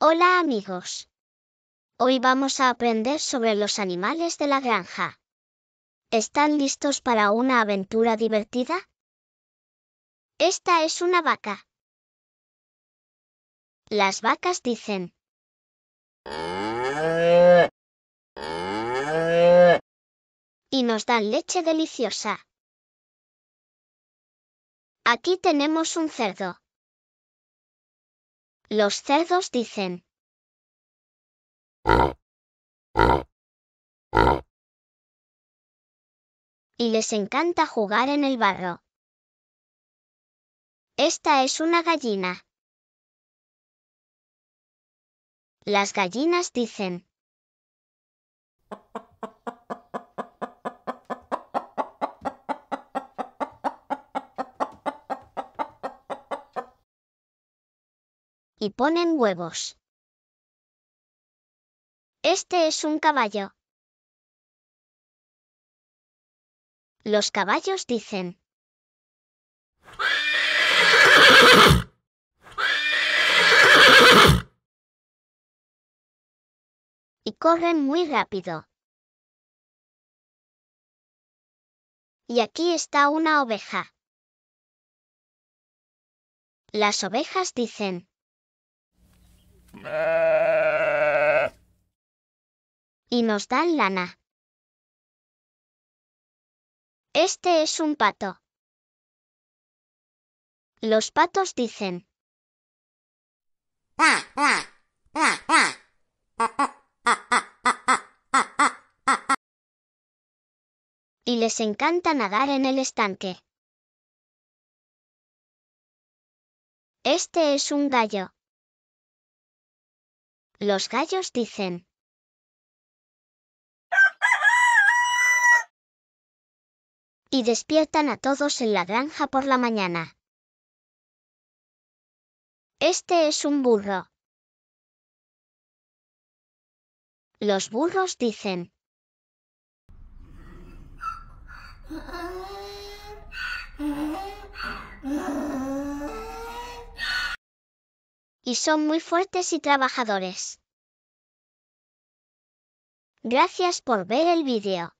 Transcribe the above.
Hola amigos. Hoy vamos a aprender sobre los animales de la granja. ¿Están listos para una aventura divertida? Esta es una vaca. Las vacas dicen. Y nos dan leche deliciosa. Aquí tenemos un cerdo. Los cerdos dicen. Y les encanta jugar en el barro. Esta es una gallina. Las gallinas dicen. y ponen huevos. Este es un caballo. Los caballos dicen. Y corren muy rápido. Y aquí está una oveja. Las ovejas dicen. y nos dan lana. Este es un pato. Los patos dicen. Y les encanta nadar en el estanque. Este es un gallo. Los gallos dicen. y despiertan a todos en la granja por la mañana. Este es un burro. Los burros dicen. Y son muy fuertes y trabajadores. Gracias por ver el vídeo.